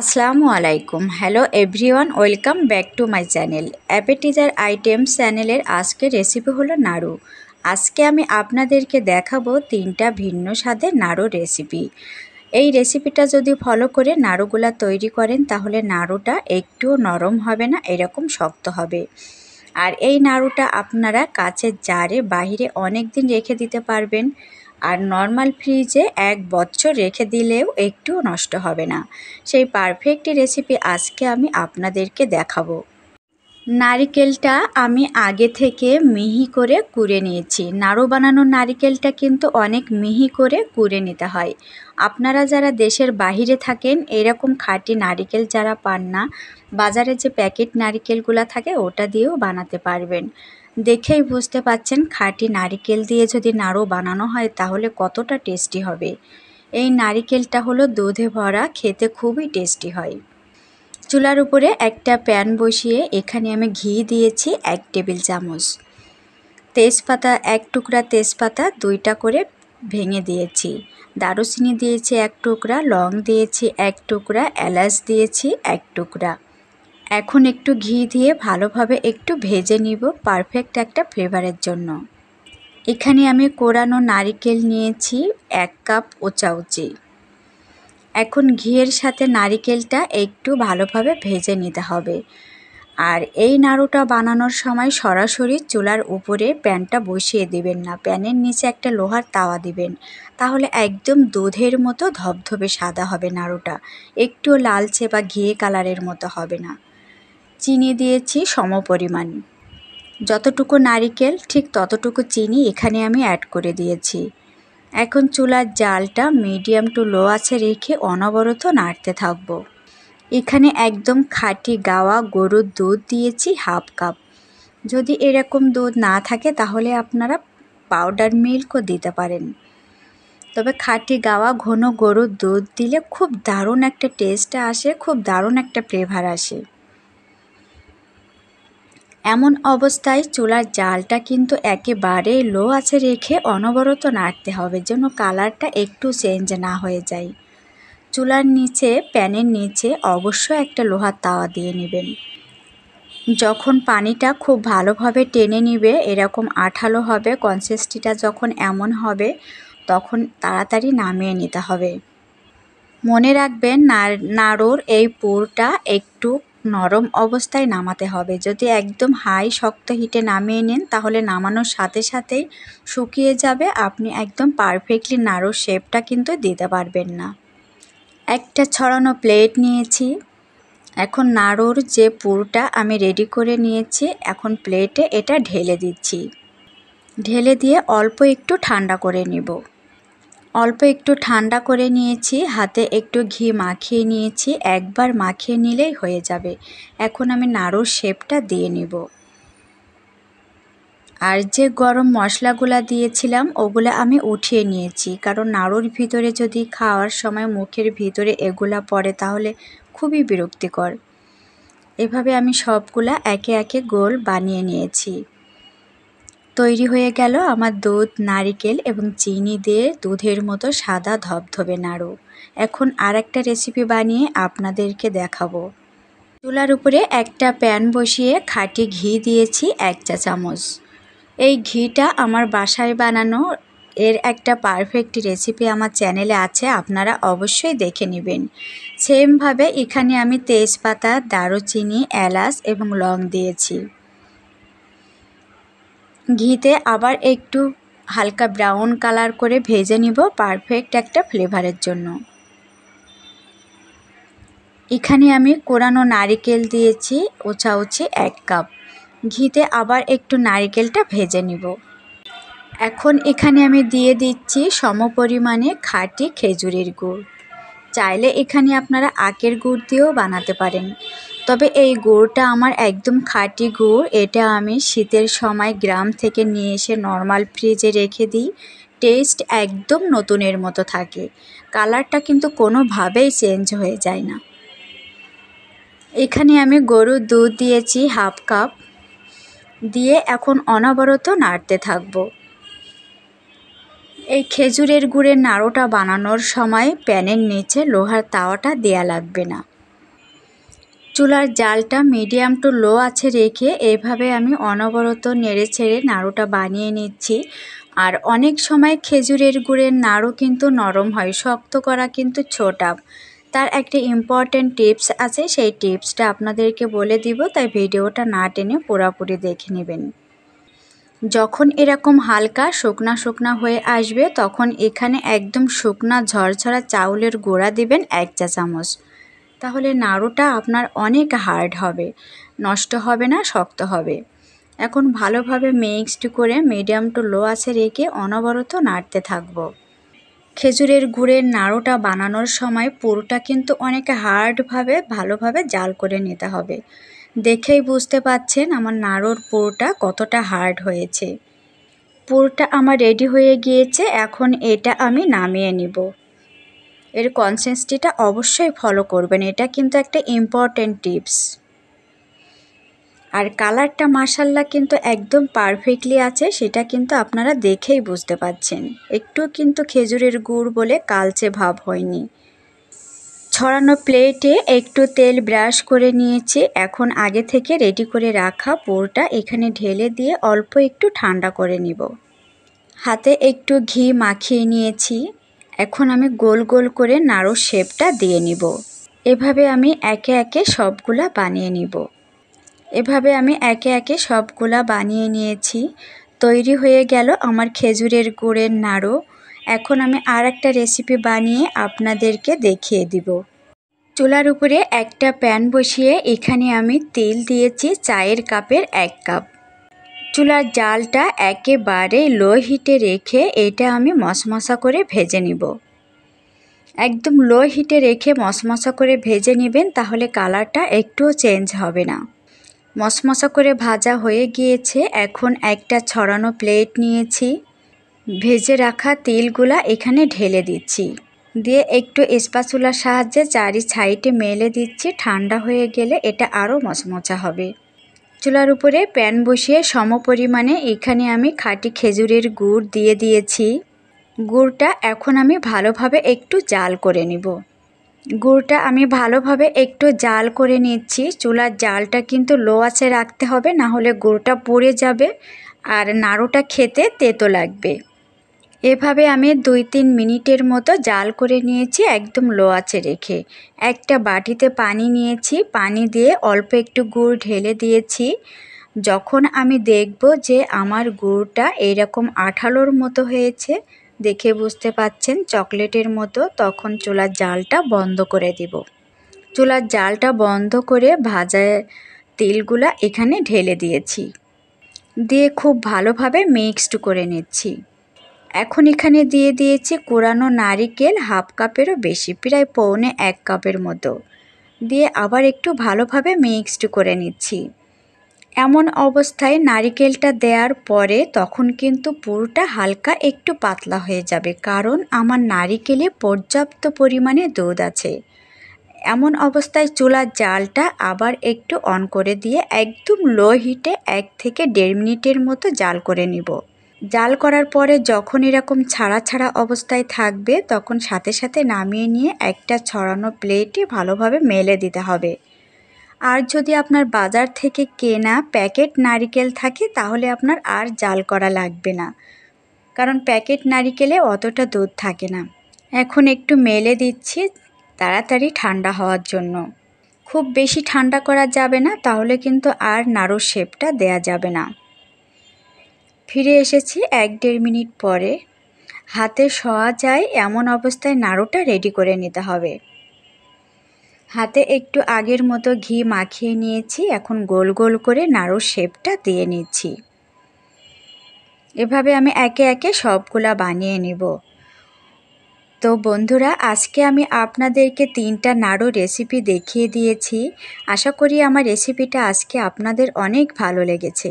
আসসালামু আলাইকুম hello everyone welcome back to my channel appetizer items চ্যানেলের আজকে রেসিপি হলো নাড়ু আজকে আমি আপনাদেরকে দেখাবো তিনটা ভিন্ন স্বাদের নাড়ু রেসিপি এই রেসিপিটা যদি ফলো করে নাড়ুগুলা তৈরি করেন তাহলে নাড়ুটা একটুও নরম হবে না এরকম শক্ত হবে আর এই নাড়ুটা আপনারা কাছের জারে বাহিরে অনেক দিন রেখে দিতে পারবেন আর নর্মাল ফ্রিজে এক বছর রেখে দিলেও একটুও নষ্ট হবে না সেই পারফেক্ট রেসিপি আজকে আমি আপনাদেরকে দেখাবো নারিকেলটা আমি আগে থেকে মিহি করে কুড়ে নিয়েছি নাড়ু বানানো নারিকেলটা কিন্তু অনেক মিহি করে কুড়ে নিতে হয় আপনারা যারা দেশের বাহিরে থাকেন এরকম খাঁটি নারিকেল যারা পান না বাজারে যে প্যাকেট নারিকেলগুলো থাকে ওটা দিয়েও বানাতে পারবেন দেখেই বুঝতে পাচ্ছেন খাঁটি নারিকেল দিয়ে যদি নাড়ু বানানো হয় তাহলে কতটা টেস্টি হবে এই নারিকেলটা হলো দুধে ভরা খেতে খুবই টেস্টি হয় চুলার উপরে একটা প্যান বসিয়ে এখানে আমি ঘি দিয়েছি এক টেবিল চামচ তেজপাতা এক টুকরা তেজপাতা দুইটা করে ভেঙে দিয়েছি দারুচিনি দিয়েছি এক টুকরা লং দিয়েছি এক টুকরা এলাচ দিয়েছি এক টুকরা এখন একটু ঘি দিয়ে ভালোভাবে একটু ভেজে নিব পারফেক্ট একটা ফ্লেভারের জন্য এখানে আমি কোরানো নারিকেল নিয়েছি এক কাপ ওচাউচি এখন ঘিয়ের সাথে নারিকেলটা একটু ভালোভাবে ভেজে নিতে হবে আর এই নাড়ুটা বানানোর সময় সরাসরি চুলার উপরে প্যানটা বসিয়ে দিবেন না প্যানের নিচে একটা লোহার তাওয়া দিবেন তাহলে একদম দুধের মতো ধবধবে সাদা হবে নাড়ুটা একটুও লালচে বা ঘিয়ে কালারের মতো হবে না চিনি দিয়েছি সম পরিমাণ যতটুকু নারিকেল ঠিক ততটুকু চিনি এখানে আমি অ্যাড করে দিয়েছি এখন চুলার জালটা মিডিয়াম টু লো আছে রেখে অনবরত নাড়তে থাকবো এখানে একদম খাঁটি গাওয়া গরুর দুধ দিয়েছি হাফ কাপ যদি এরকম দুধ না থাকে তাহলে আপনারা পাউডার মিল্কও দিতে পারেন তবে খাঁটি গাওয়া ঘন গরুর দুধ দিলে খুব দারুণ একটা টেস্ট আসে খুব দারুণ একটা ফ্লেভার আসে এমন অবস্থায় চুলার জালটা কিন্তু একেবারে লো আছে রেখে অনবরত নাড়তে হবে যেন কালারটা একটু চেঞ্জ না হয়ে যায় চুলার নিচে প্যানের নিচে অবশ্যই একটা লোহার তাওয়া দিয়ে নেবেন যখন পানিটা খুব ভালোভাবে টেনে নিবে এরকম আঠালো হবে কনসিস্টিটা যখন এমন হবে তখন তাড়াতাড়ি নামিয়ে নিতে হবে মনে রাখবেন নাড়ুর এই পুরটা একটু নরম অবস্থায় নামাতে হবে যদি একদম হাই শক্ত হিটে নামিয়ে নেন তাহলে নামানোর সাথে সাথেই শুকিয়ে যাবে আপনি একদম পারফেক্টলি নাড়ুর শেপটা কিন্তু দিতে পারবেন না একটা ছড়ানো প্লেট নিয়েছি এখন নাড়োর যে পুরটা আমি রেডি করে নিয়েছি এখন প্লেটে এটা ঢেলে দিচ্ছি ঢেলে দিয়ে অল্প একটু ঠান্ডা করে নেব অল্প একটু ঠান্ডা করে নিয়েছি হাতে একটু ঘি মাখিয়ে নিয়েছি একবার মাখিয়ে নিলেই হয়ে যাবে এখন আমি নাড়ুর শেপটা দিয়ে নিব আর যে গরম মশলাগুলা দিয়েছিলাম ওগুলো আমি উঠিয়ে নিয়েছি কারণ নাড়ুর ভিতরে যদি খাওয়ার সময় মুখের ভিতরে এগুলা পড়ে তাহলে খুবই বিরক্তিকর এভাবে আমি সবগুলা একে একে গোল বানিয়ে নিয়েছি তৈরি হয়ে গেল আমার দুধ নারিকেল এবং চিনি দিয়ে দুধের মতো সাদা ধবধবে নাড়ু এখন আর একটা রেসিপি বানিয়ে আপনাদেরকে দেখাবো চুলার উপরে একটা প্যান বসিয়ে খাটি ঘি দিয়েছি এক চা চামচ এই ঘিটা আমার বাসায় বানানো এর একটা পারফেক্ট রেসিপি আমার চ্যানেলে আছে আপনারা অবশ্যই দেখে নেবেন সেমভাবে এখানে আমি তেজপাতা দারুচিনি এলাচ এবং লং দিয়েছি ঘিতে আবার একটু হালকা ব্রাউন কালার করে ভেজে নিব পারফেক্ট একটা ফ্লেভারের জন্য এখানে আমি কোরানো নারিকেল দিয়েছি ওছা উচি এক কাপ ঘিতে আবার একটু নারিকেলটা ভেজে নিব এখন এখানে আমি দিয়ে দিচ্ছি সম পরিমাণে খাঁটি খেজুরের গুড় চাইলে এখানে আপনারা আখের গুড় দিয়েও বানাতে পারেন তবে এই গুড়টা আমার একদম খাঁটি গুড় এটা আমি শীতের সময় গ্রাম থেকে নিয়ে এসে নর্মাল ফ্রিজে রেখে দিই টেস্ট একদম নতুনের মতো থাকে কালারটা কিন্তু কোনোভাবেই চেঞ্জ হয়ে যায় না এখানে আমি গরুর দুধ দিয়েছি হাফ কাপ দিয়ে এখন অনবরত নাড়তে থাকব এই খেজুরের গুড়ের নাড়োটা বানানোর সময় প্যানের নিচে লোহার তাওয়াটা দেয়া লাগবে না চুলার জালটা মিডিয়াম টু লো আছে রেখে এভাবে আমি অনবরত নেড়ে ছেড়ে নাড়ুটা বানিয়ে নিচ্ছি আর অনেক সময় খেজুরের গুড়ের নাড়ু কিন্তু নরম হয় শক্ত করা কিন্তু ছোটা তার একটি ইম্পর্ট্যান্ট টিপস আছে সেই টিপসটা আপনাদেরকে বলে দিব তাই ভিডিওটা না টেনে পুরাপুরি দেখে নেবেন যখন এরকম হালকা শুকনা শুকনা হয়ে আসবে তখন এখানে একদম শুকনা ঝরঝরা চাউলের গোড়া দিবেন এক চা চামচ তাহলে নাড়ুটা আপনার অনেক হার্ড হবে নষ্ট হবে না শক্ত হবে এখন ভালোভাবে মিক্সড করে মিডিয়াম টু লো আছে রেখে অনবরত নাড়তে থাকবো খেজুরের গুড়ের নাড়ুটা বানানোর সময় পুরোটা কিন্তু অনেক হার্ডভাবে ভালোভাবে জাল করে নিতে হবে দেখেই বুঝতে পাচ্ছেন আমার নাড়ুর পুরোটা কতটা হার্ড হয়েছে পুরোটা আমার রেডি হয়ে গিয়েছে এখন এটা আমি নামিয়ে নিব এর কনসেন্সটিটা অবশ্যই ফলো করবেন এটা কিন্তু একটা ইম্পর্টেন্ট টিপস আর কালারটা মাসাল্লা কিন্তু একদম পারফেক্টলি আছে সেটা কিন্তু আপনারা দেখেই বুঝতে পাচ্ছেন একটু কিন্তু খেজুরের গুড় বলে কালচে ভাব হয়নি ছড়ানো প্লেটে একটু তেল ব্রাশ করে নিয়েছি এখন আগে থেকে রেডি করে রাখা পোরটা এখানে ঢেলে দিয়ে অল্প একটু ঠান্ডা করে নিব হাতে একটু ঘি মাখিয়ে নিয়েছি এখন আমি গোল গোল করে নাড়ো শেপটা দিয়ে নিব এভাবে আমি একে একে সবগুলা বানিয়ে নিব এভাবে আমি একে একে সবগুলা বানিয়ে নিয়েছি তৈরি হয়ে গেল আমার খেজুরের গুড়ের নাড়ু এখন আমি আর একটা রেসিপি বানিয়ে আপনাদেরকে দেখিয়ে দিব চুলার উপরে একটা প্যান বসিয়ে এখানে আমি তেল দিয়েছি চায়ের কাপের এক কাপ চুলার জালটা একেবারে লো হিটে রেখে এটা আমি মশমশা করে ভেজে নিব একদম লো হিটে রেখে মশমশা করে ভেজে নেবেন তাহলে কালারটা একটুও চেঞ্জ হবে না মশমশা করে ভাজা হয়ে গিয়েছে এখন একটা ছড়ানো প্লেট নিয়েছি ভেজে রাখা তিলগুলা এখানে ঢেলে দিচ্ছি দিয়ে একটু স্পাচুলার সাহায্যে চারি সাইডে মেলে দিচ্ছি ঠান্ডা হয়ে গেলে এটা আরও মশমচা হবে চুলার উপরে প্যান বসিয়ে সমপরিমাণে এখানে আমি খাঁটি খেজুরের গুড় দিয়ে দিয়েছি গুড়টা এখন আমি ভালোভাবে একটু জাল করে নিব গুড়টা আমি ভালোভাবে একটু জাল করে নিচ্ছি চুলার জালটা কিন্তু লো আছে রাখতে হবে না হলে গুড়টা পড়ে যাবে আর নাড়ুটা খেতে তেতো লাগবে এভাবে আমি দুই তিন মিনিটের মতো জাল করে নিয়েছি একদম লো আছে রেখে একটা বাটিতে পানি নিয়েছি পানি দিয়ে অল্প একটু গুড় ঢেলে দিয়েছি যখন আমি দেখব যে আমার গুড়টা এইরকম আঠালোর মতো হয়েছে দেখে বুঝতে পাচ্ছেন চকলেটের মতো তখন চুলার জালটা বন্ধ করে দিব চুলার জালটা বন্ধ করে ভাজা তেলগুলা এখানে ঢেলে দিয়েছি দিয়ে খুব ভালোভাবে মিক্সড করে নিচ্ছি এখন এখানে দিয়ে দিয়েছি কোরানো নারিকেল হাফ কাপেরও বেশি প্রায় পৌনে এক কাপের মতো দিয়ে আবার একটু ভালোভাবে মিক্সড করে নিচ্ছি এমন অবস্থায় নারিকেলটা দেওয়ার পরে তখন কিন্তু পুরোটা হালকা একটু পাতলা হয়ে যাবে কারণ আমার নারিকেলে পর্যাপ্ত পরিমাণে দুধ আছে এমন অবস্থায় চুলার জালটা আবার একটু অন করে দিয়ে একদম লো হিটে এক থেকে দেড় মিনিটের মতো জাল করে নিব জাল করার পরে যখন এরকম ছাড়া ছাড়া অবস্থায় থাকবে তখন সাথে সাথে নামিয়ে নিয়ে একটা ছড়ানো প্লেটে ভালোভাবে মেলে দিতে হবে আর যদি আপনার বাজার থেকে কেনা প্যাকেট নারিকেল থাকে তাহলে আপনার আর জাল করা লাগবে না কারণ প্যাকেট নারিকেলে অতটা দুধ থাকে না এখন একটু মেলে দিচ্ছি তাড়াতাড়ি ঠান্ডা হওয়ার জন্য খুব বেশি ঠান্ডা করা যাবে না তাহলে কিন্তু আর নাড়ুর শেপটা দেয়া যাবে না ফিরে এসেছি এক দেড় মিনিট পরে হাতে শোয়া যায় এমন অবস্থায় নাড়ুটা রেডি করে নিতে হবে হাতে একটু আগের মতো ঘি মাখিয়ে নিয়েছি এখন গোল গোল করে নাড়ুর শেপটা দিয়ে নিচ্ছি এভাবে আমি একে একে সবগুলা বানিয়ে নেব তো বন্ধুরা আজকে আমি আপনাদেরকে তিনটা নাড়ু রেসিপি দেখিয়ে দিয়েছি আশা করি আমার রেসিপিটা আজকে আপনাদের অনেক ভালো লেগেছে